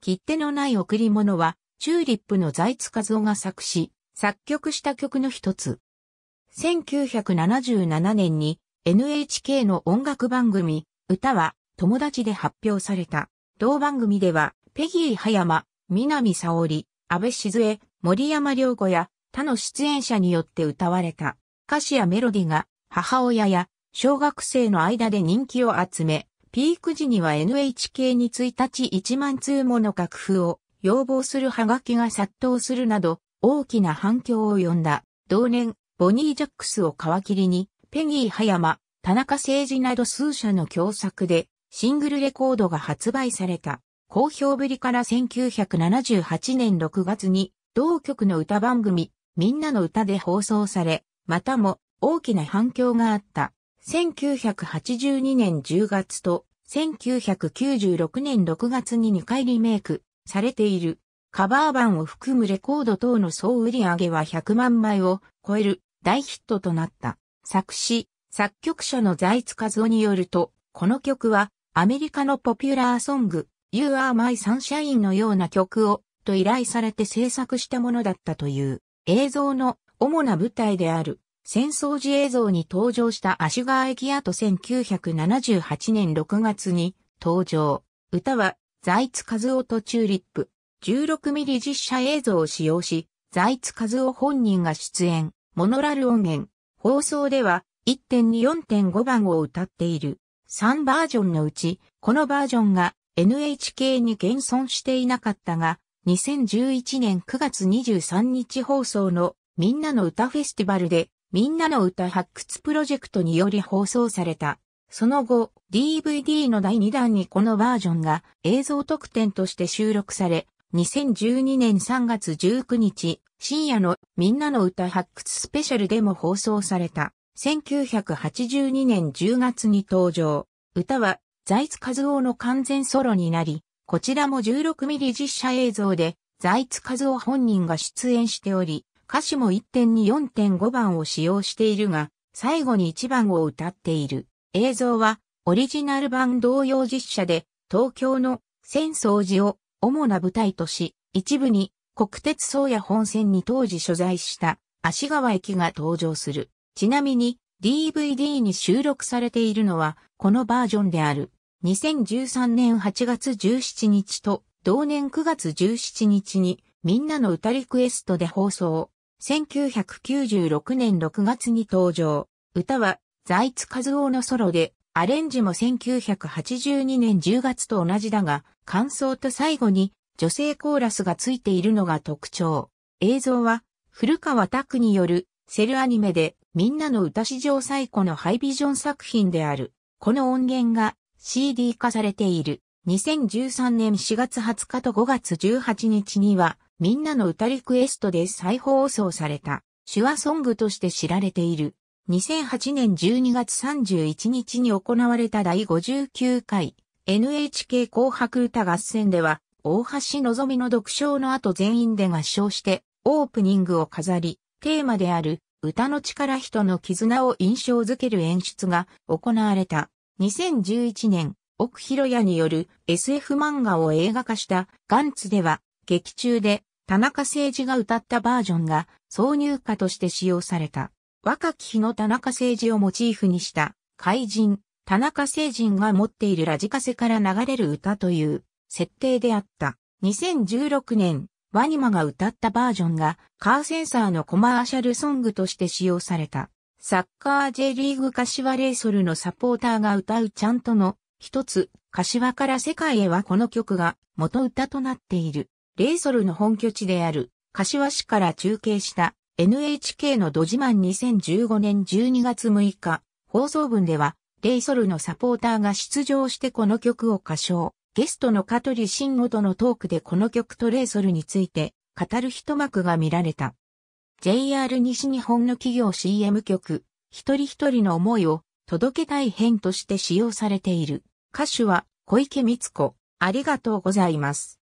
切手のない贈り物は、チューリップの財津和夫が作詞、作曲した曲の一つ。1977年に NHK の音楽番組、歌は友達で発表された。同番組では、ペギー葉山、南沙織、安倍静江、森山良子や他の出演者によって歌われた。歌詞やメロディが母親や小学生の間で人気を集め、ピーク時には NHK に1日1万通もの楽譜を要望するハガキが殺到するなど大きな反響を呼んだ。同年、ボニー・ジャックスを皮切りに、ペギー・ハヤマ、田中誠二など数社の共作でシングルレコードが発売された。好評ぶりから1978年6月に同局の歌番組、みんなの歌で放送され、またも大きな反響があった。1982年10月と1996年6月に2回リメイクされている。カバー版を含むレコード等の総売上は100万枚を超える大ヒットとなった。作詞、作曲者の財津和夫によると、この曲はアメリカのポピュラーソング You Are My Sunshine のような曲をと依頼されて制作したものだったという映像の主な舞台である戦争時映像に登場した足川駅跡1978年6月に登場。歌は、在津和夫とチューリップ。16ミリ実写映像を使用し、在津和夫本人が出演。モノラル音源。放送では、1.24.5番を歌っている。3バージョンのうち、このバージョンが NHK に現存していなかったが、2011年9月23日放送のみんなの歌フェスティバルでみんなの歌発掘プロジェクトにより放送された。その後、DVD の第2弾にこのバージョンが映像特典として収録され、2012年3月19日、深夜のみんなの歌発掘スペシャルでも放送された。1982年10月に登場。歌は、在津和夫の完全ソロになり、こちらも16ミリ実写映像で、在津和夫本人が出演しており、歌詞も1.24.5番を使用しているが、最後に1番を歌っている。映像は、オリジナル版同様実写で、東京の戦草寺を主な舞台とし、一部に国鉄宗谷本線に当時所在した足川駅が登場する。ちなみに DVD に収録されているのはこのバージョンである。2013年8月17日と同年9月17日にみんなの歌リクエストで放送。1996年6月に登場。歌は、在津和夫のソロで、アレンジも1982年10月と同じだが、感想と最後に女性コーラスがついているのが特徴。映像は、古川拓によるセルアニメで、みんなの歌史上最古のハイビジョン作品である。この音源が CD 化されている。2013年4月20日と5月18日には、みんなの歌リクエストで再放送された、手話ソングとして知られている。2008年12月31日に行われた第59回 NHK 紅白歌合戦では、大橋のぞみの独唱の後全員で合唱してオープニングを飾り、テーマである歌の力人の絆を印象づける演出が行われた。2011年、奥広屋による SF 漫画を映画化したガンツでは劇中で田中誠二が歌ったバージョンが挿入歌として使用された。若き日の田中誠二をモチーフにした怪人、田中誠人が持っているラジカセから流れる歌という設定であった。2016年、ワニマが歌ったバージョンがカーセンサーのコマーシャルソングとして使用された。サッカー J リーグ柏レイソルのサポーターが歌うちゃんとの一つ、柏から世界へはこの曲が元歌となっている。レイソルの本拠地である、柏市から中継した NHK のドジマン2015年12月6日、放送分では、レイソルのサポーターが出場してこの曲を歌唱。ゲストの香取慎吾とのトークでこの曲とレイソルについて語る一幕が見られた。JR 西日本の企業 CM 曲、一人一人の思いを届けたい編として使用されている。歌手は小池光子、ありがとうございます。